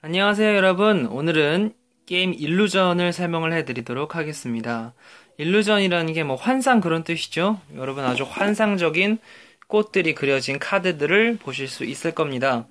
안녕하세요, 여러분. 오늘은 게임 일루전을 설명을 해드리도록 하겠습니다. 일루전이라는 게 뭐 환상 그런 뜻이죠. 여러분 아주 환상적인 꽃들이 그려진 카드들을 보실 수 있을 겁니다.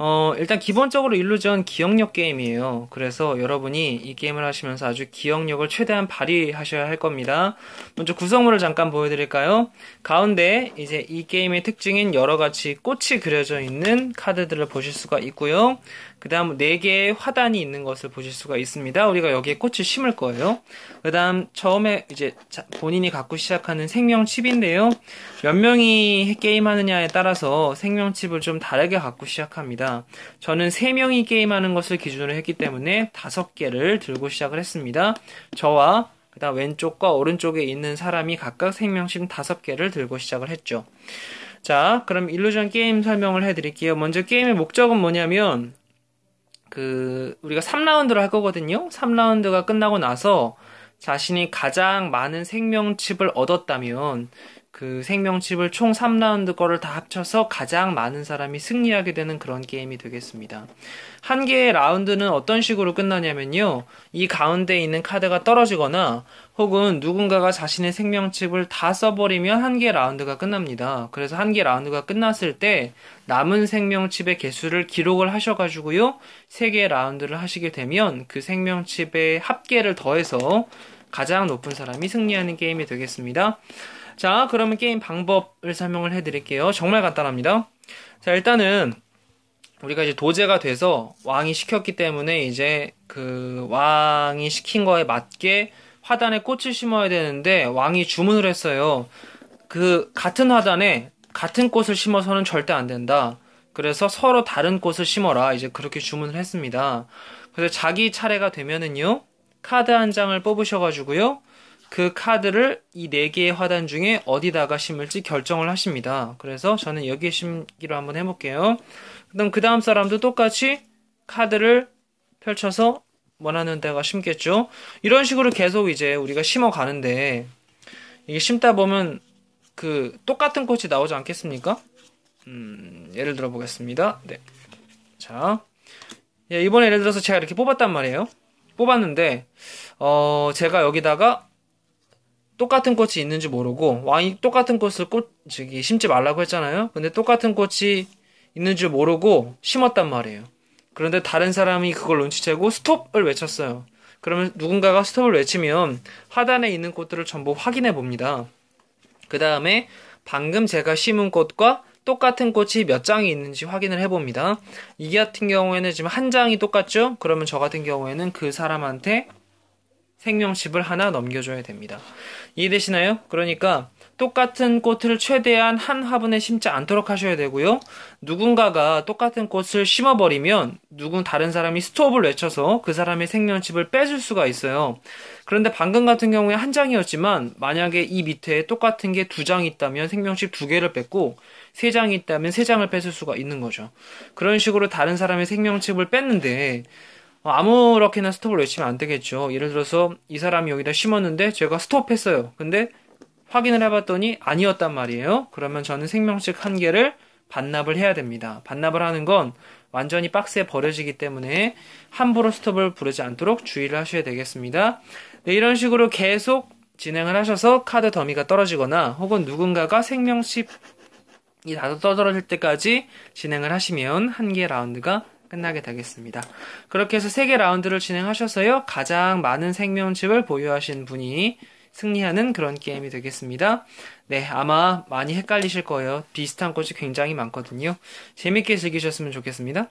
어, 일단 기본적으로 일루전 기억력 게임이에요. 그래서 여러분이 이 게임을 하시면서 아주 기억력을 최대한 발휘하셔야 할 겁니다. 먼저 구성물을 잠깐 보여드릴까요? 가운데 이제 이 게임의 특징인 여러 가지 꽃이 그려져 있는 카드들을 보실 수가 있고요. 그 다음 네 개의 화단이 있는 것을 보실 수가 있습니다. 우리가 여기에 꽃을 심을 거예요. 그 다음 처음에 이제 본인이 갖고 시작하는 생명칩인데요. 몇 명이 게임하느냐에 따라서 생명칩을 좀 다르게 갖고 시작합니다. 저는 세명이 게임하는 것을 기준으로 했기 때문에 다섯 개를 들고 시작을 했습니다. 저와 그 다음 왼쪽과 오른쪽에 있는 사람이 각각 생명칩 다섯 개를 들고 시작을 했죠. 자, 그럼 일루전 게임 설명을 해드릴게요. 먼저 게임의 목적은 뭐냐면 그 우리가 3라운드를 할 거거든요. 3라운드가 끝나고 나서 자신이 가장 많은 생명칩을 얻었다면 그 생명칩을 총 3라운드 거를 다 합쳐서 가장 많은 사람이 승리하게 되는 그런 게임이 되겠습니다. 한 개의 라운드는 어떤 식으로 끝나냐면요. 이 가운데 있는 카드가 떨어지거나 혹은 누군가가 자신의 생명칩을 다 써버리면 한개의 라운드가 끝납니다. 그래서 한개의 라운드가 끝났을 때 남은 생명칩의 개수를 기록을 하셔가지고요. 세개의 라운드를 하시게 되면 그 생명칩의 합계를 더해서 가장 높은 사람이 승리하는 게임이 되겠습니다. 자, 그러면 게임 방법을 설명을 해드릴게요. 정말 간단합니다. 자, 일단은 우리가 이제 도제가 돼서 왕이 시켰기 때문에 이제 그 왕이 시킨 거에 맞게 화단에 꽃을 심어야 되는데 왕이 주문을 했어요. 그 같은 화단에 같은 꽃을 심어서는 절대 안 된다. 그래서 서로 다른 꽃을 심어라. 이제 그렇게 주문을 했습니다. 그래서 자기 차례가 되면은요. 카드 한 장을 뽑으셔가지고요. 그 카드를 이 네 개의 화단 중에 어디다가 심을지 결정을 하십니다. 그래서 저는 여기에 심기로 한번 해볼게요. 그럼 그 다음 사람도 똑같이 카드를 펼쳐서 원하는 데가 심겠죠. 이런 식으로 계속 이제 우리가 심어 가는데 이게 심다 보면 그 똑같은 꽃이 나오지 않겠습니까? 음, 예를 들어 보겠습니다. 네. 자. 예, 이번에 예를 들어서 제가 이렇게 뽑았단 말이에요. 뽑았는데 어, 제가 여기다가 똑같은 꽃이 있는지 모르고 왕이 똑같은 꽃을 꽃 저기 심지 말라고 했잖아요. 근데 똑같은 꽃이 있는 줄 모르고 심었단 말이에요. 그런데 다른 사람이 그걸 눈치채고 스톱을 외쳤어요. 그러면 누군가가 스톱을 외치면 하단에 있는 꽃들을 전부 확인해 봅니다. 그 다음에 방금 제가 심은 꽃과 똑같은 꽃이 몇 장이 있는지 확인을 해봅니다. 이 같은 경우에는 지금 한 장이 똑같죠? 그러면 저 같은 경우에는 그 사람한테 생명칩을 하나 넘겨줘야 됩니다. 이해되시나요? 그러니까 똑같은 꽃을 최대한 한 화분에 심지 않도록 하셔야 되고요. 누군가가 똑같은 꽃을 심어버리면 누군 다른 사람이 스톱을 외쳐서 그 사람의 생명칩을 빼줄 수가 있어요. 그런데 방금 같은 경우에 한 장이었지만 만약에 이 밑에 똑같은 게 두 장 있다면 생명칩 두 개를 뺐고 세 장 있다면 세 장을 뺏을 수가 있는 거죠. 그런 식으로 다른 사람의 생명칩을 뺐는데 어, 아무렇게나 스톱을 외치면 안 되겠죠. 예를 들어서 이 사람이 여기다 심었는데 제가 스톱했어요. 근데 확인을 해봤더니 아니었단 말이에요. 그러면 저는 생명식 한 개를 반납을 해야 됩니다. 반납을 하는 건 완전히 박스에 버려지기 때문에 함부로 스톱을 부르지 않도록 주의를 하셔야 되겠습니다. 네, 이런 식으로 계속 진행을 하셔서 카드 더미가 떨어지거나 혹은 누군가가 생명식이 다 떨어질 때까지 진행을 하시면 한 개 라운드가 끝나게 되겠습니다. 그렇게 해서 3개 라운드를 진행하셔서요. 가장 많은 생명칩을 보유하신 분이 승리하는 그런 게임이 되겠습니다. 네, 아마 많이 헷갈리실 거예요. 비슷한 것이 굉장히 많거든요. 재밌게 즐기셨으면 좋겠습니다.